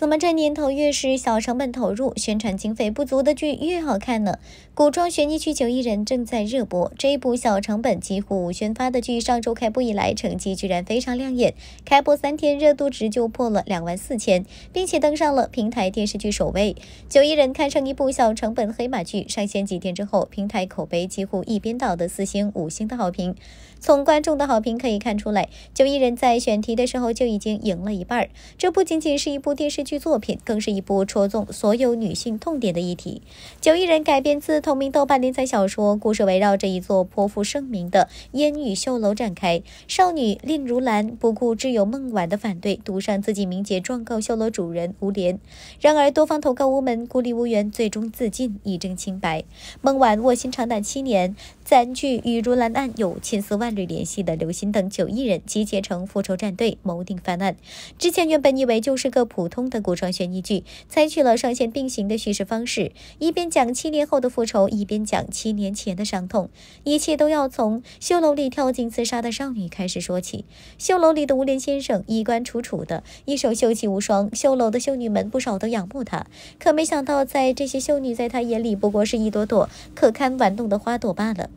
怎么这年头越是小成本投入、宣传经费不足的剧越好看呢？古装悬疑剧《九亿人》正在热播，这一部小成本几乎无宣发的剧，上周开播以来成绩居然非常亮眼，开播三天热度值就破了两万四千，并且登上了平台电视剧首位。《九亿人》堪称一部小成本黑马剧，上线几天之后，平台口碑几乎一边倒的四星五星的好评。从观众的好评可以看出来，九亿人在选题的时候就已经赢了一半。这不仅仅是一部电视剧作品，更是一部戳中所有女性痛点的议题。九亿人改编自同名豆瓣连载小说，故事围绕着一座颇负盛名的烟雨秀楼展开。少女令如兰不顾挚友孟婉的反对，独上自己名节，状告秀楼主人吴莲。然而多方投告无门，孤立无援，最终自尽以证清白。孟晚卧薪尝胆七年，攒剧与如兰案有千丝万。战联系的刘鑫等九亿人集结成复仇战队，谋定犯案。之前原本以为就是个普通的古装悬疑剧，采取了上线并行的叙事方式，一边讲七年后的复仇，一边讲七年前的伤痛。一切都要从绣楼里跳进自杀的少女开始说起。绣楼里的无脸先生衣冠楚楚的，一手秀气无双，绣楼的秀女们不少都仰慕他，可没想到在这些秀女在他眼里不过是一朵朵可堪玩弄的花朵罢了。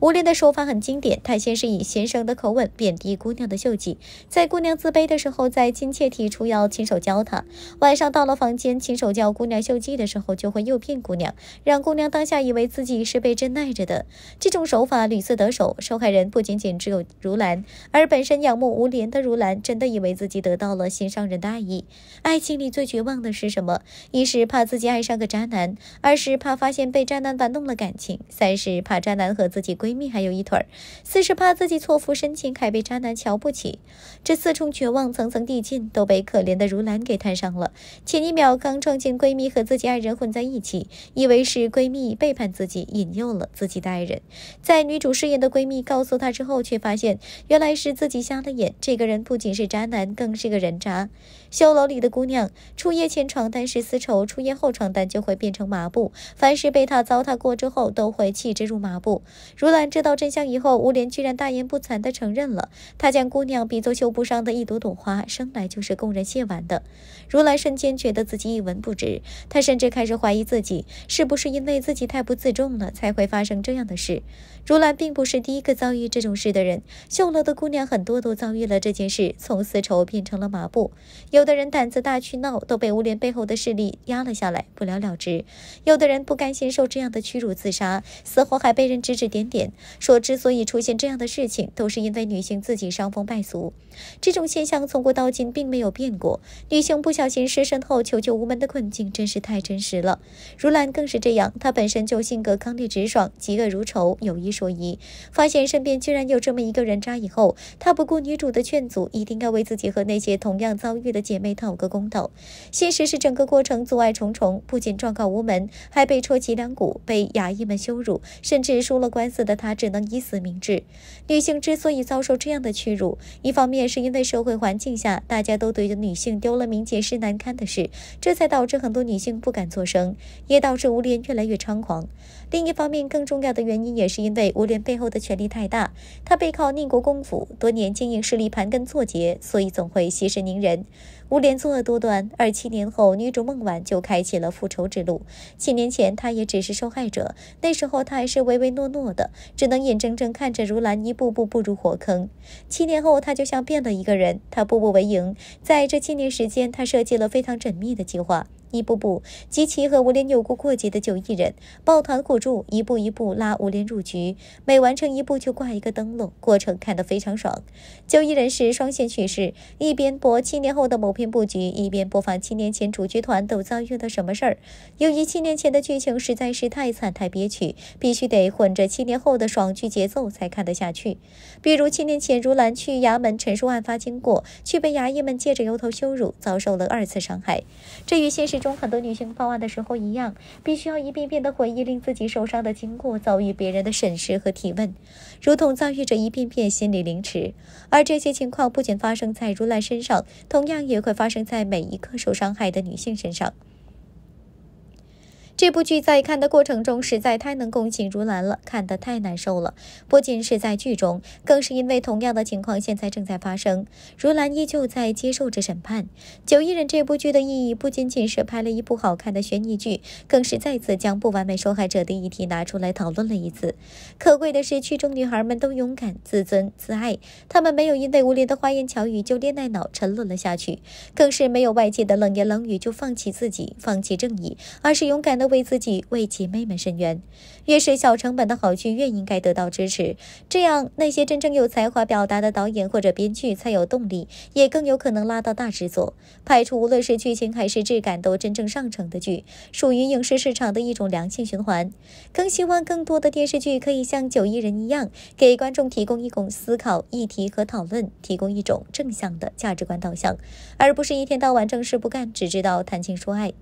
无脸的手法很经典，他先。是以先生的口吻贬低姑娘的秀技，在姑娘自卑的时候，再亲切提出要亲手教她。晚上到了房间，亲手教姑娘秀技的时候，就会诱骗姑娘，让姑娘当下以为自己是被真爱着的。这种手法屡次得手，受害人不仅仅只有如兰，而本身仰慕吴莲的如兰，真的以为自己得到了心上人的爱意。爱情里最绝望的是什么？一是怕自己爱上个渣男，二是怕发现被渣男玩弄了感情，三是怕渣男和自己闺蜜还有一腿儿，四是怕。把自己错付深情，还被渣男瞧不起，这四重绝望层层递进，都被可怜的如兰给摊上了。前一秒刚撞见闺蜜和自己爱人混在一起，以为是闺蜜背叛自己，引诱了自己的爱人。在女主饰演的闺蜜告诉她之后，却发现原来是自己瞎了眼。这个人不仅是渣男，更是个人渣。修楼里的姑娘，初夜前床单是丝绸，初夜后床单就会变成麻布。凡是被他糟蹋过之后，都会弃之如麻布。如兰知道真相以后，吴莲居然。大言不惭地承认了，他将姑娘比作绣布上的一朵朵花，生来就是供人亵玩的。如来瞬间觉得自己一文不值，他甚至开始怀疑自己是不是因为自己太不自重了才会发生这样的事。如来并不是第一个遭遇这种事的人，秀楼的姑娘很多都遭遇了这件事，从丝绸变成了麻布。有的人胆子大去闹，都被乌莲背后的势力压了下来，不了了之；有的人不甘心受这样的屈辱，自杀，死后还被人指指点点，说之所以出现这样的。事情都是因为女性自己伤风败俗，这种现象从古到今并没有变过。女性不小心失身后求救无门的困境真是太真实了。如兰更是这样，她本身就性格刚烈直爽，嫉恶如仇，有一说一。发现身边居然有这么一个人渣以后，她不顾女主的劝阻，一定要为自己和那些同样遭遇的姐妹讨个公道。现实是整个过程阻碍重重，不仅状告无门，还被戳脊梁骨，被衙役们羞辱，甚至输了官司的她只能以死明志。女性之所以遭受这样的屈辱，一方面是因为社会环境下，大家都对女性丢了名节是难堪的事，这才导致很多女性不敢作声，也导致吴莲越来越猖狂。另一方面，更重要的原因也是因为吴莲背后的权力太大，他背靠宁国公府，多年经营势力盘根错节，所以总会息事宁人。吴莲作恶多端，二七年后，女主孟晚就开启了复仇之路。七年前，她也只是受害者，那时候她还是唯唯诺诺的，只能眼睁睁看着如兰一步步步入火坑。七年后，她就像变了一个人，她步步为营，在这七年时间，她设计了非常缜密的计划。一步步集齐和吴连有过过节的九亿人，抱团互助，一步一步拉吴连入局。每完成一步就挂一个灯笼，过程看得非常爽。九亿人是双线叙事，一边播七年后的某片布局，一边播放七年前主角团都遭遇了什么事儿。由于七年前的剧情实在是太惨太憋屈，必须得混着七年后的爽剧节奏才看得下去。比如七年前如兰去衙门陈述案发经过，却被衙役们借着由头羞辱，遭受了二次伤害。这与现实。中很多女性报案的时候，一样必须要一遍遍的回忆令自己受伤的经过，遭遇别人的审视和提问，如同遭遇着一遍遍心理凌迟。而这些情况不仅发生在如兰身上，同样也会发生在每一个受伤害的女性身上。这部剧在看的过程中实在太能共情如兰了，看得太难受了。不仅是在剧中，更是因为同样的情况现在正在发生。如兰依旧在接受着审判。九亿人这部剧的意义不仅仅是拍了一部好看的悬疑剧，更是再次将不完美受害者的议题拿出来讨论了一次。可贵的是，剧中女孩们都勇敢、自尊、自爱，她们没有因为无聊的花言巧语就恋爱脑沉沦了下去，更是没有外界的冷言冷语就放弃自己、放弃正义，而是勇敢的。为自己为姐妹们伸冤，越是小成本的好剧越应该得到支持，这样那些真正有才华表达的导演或者编剧才有动力，也更有可能拉到大制作，拍出无论是剧情还是质感都真正上乘的剧，属于影视市场的一种良性循环。更希望更多的电视剧可以像《九亿人》一样，给观众提供一种思考议题和讨论，提供一种正向的价值观导向，而不是一天到晚正事不干，只知道谈情说爱。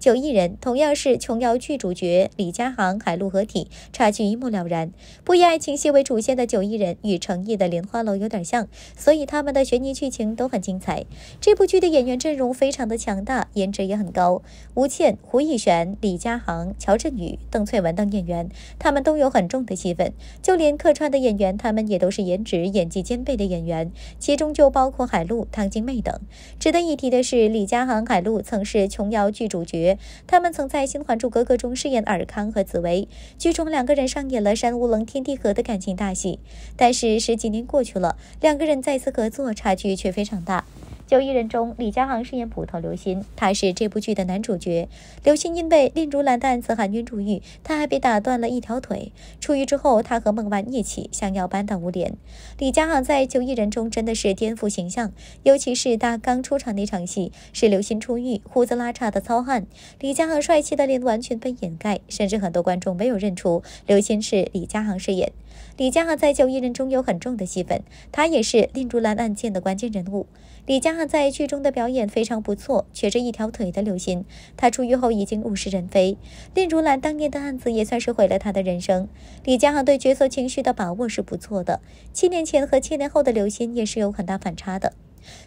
九亿人同样是琼瑶剧主角李佳航海陆合体，差距一目了然。不以爱情戏为主线的九亿人与成毅的莲花楼有点像，所以他们的悬疑剧情都很精彩。这部剧的演员阵容非常的强大，颜值也很高，吴倩、胡艺璇、李佳航、乔振宇、邓萃雯等演员，他们都有很重的戏份。就连客串的演员，他们也都是颜值演技兼备的演员，其中就包括海陆、汤晶媚等。值得一提的是，李佳航海陆曾是琼瑶剧主角。他们曾在《新还珠格格》中饰演尔康和紫薇，剧中两个人上演了山无棱天地合的感情大戏。但是十几年过去了，两个人再次合作，差距却非常大。《九亿人》中，李佳航饰演捕头刘鑫，他是这部剧的男主角。刘鑫因为令如兰案子含冤入狱，他还被打断了一条腿。出狱之后，他和孟万一起想要扳倒吴莲。李佳航在《九亿人》中真的是颠覆形象，尤其是他刚出场那场戏，是刘鑫出狱，胡子拉碴的糙汉，李佳航帅气的脸完全被掩盖，甚至很多观众没有认出刘鑫是李佳航饰演。李佳航在《九亿人》中有很重的戏份，他也是令如兰案件的关键人物。李佳航在剧中的表演非常不错，瘸着一条腿的刘鑫，他出狱后已经物是人非。练如兰当年的案子也算是毁了他的人生。李佳航对角色情绪的把握是不错的。七年前和七年后的刘鑫也是有很大反差的。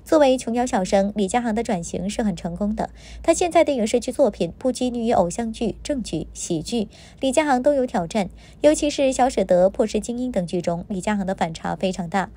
作为琼瑶小生，李佳航的转型是很成功的。他现在的影视剧作品不拘泥于偶像剧、正剧、喜剧，李佳航都有挑战。尤其是《小舍得》《破事精英》等剧中，李佳航的反差非常大。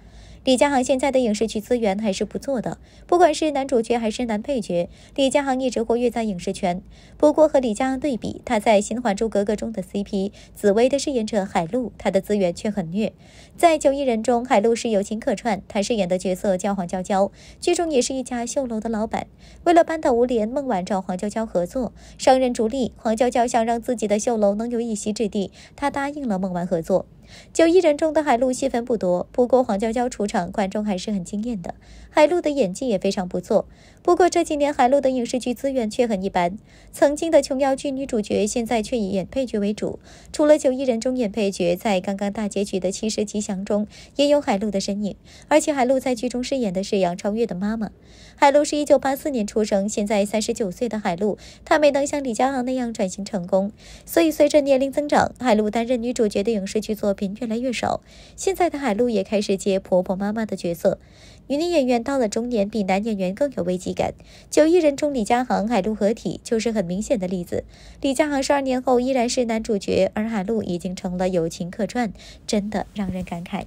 李佳航现在的影视剧资源还是不错的，不管是男主角还是男配角，李佳航一直活跃在影视圈。不过和李佳航对比，他在新《还珠格格》中的 CP 紫薇的饰演者海陆，他的资源却很虐。在《九亿人》中，海陆是友情客串，他饰演的角色叫黄娇娇，剧中也是一家绣楼的老板。为了扳倒吴莲，孟晚找黄娇娇合作，商人逐利，黄娇娇想让自己的绣楼能有一席之地，她答应了孟晚合作。《九亿人》中的海陆戏份不多，不过黄娇娇出场，观众还是很惊艳的。海陆的演技也非常不错，不过这几年海陆的影视剧资源却很一般。曾经的琼瑶剧女主角，现在却以演配角为主。除了《九亿人》中演配角，在刚刚大结局的《七世吉祥》中，也有海陆的身影。而且海陆在剧中饰演的是杨超越的妈妈。海陆是一九八四年出生，现在三十九岁的海陆，她没能像李佳航那样转型成功，所以随着年龄增长，海陆担任女主角的影视剧作品。越来越少。现在的海陆也开始接婆婆妈妈的角色。女演员到了中年，比男演员更有危机感。九亿人中，李佳航、海陆合体就是很明显的例子。李佳航十二年后依然是男主角，而海陆已经成了友情客串，真的让人感慨。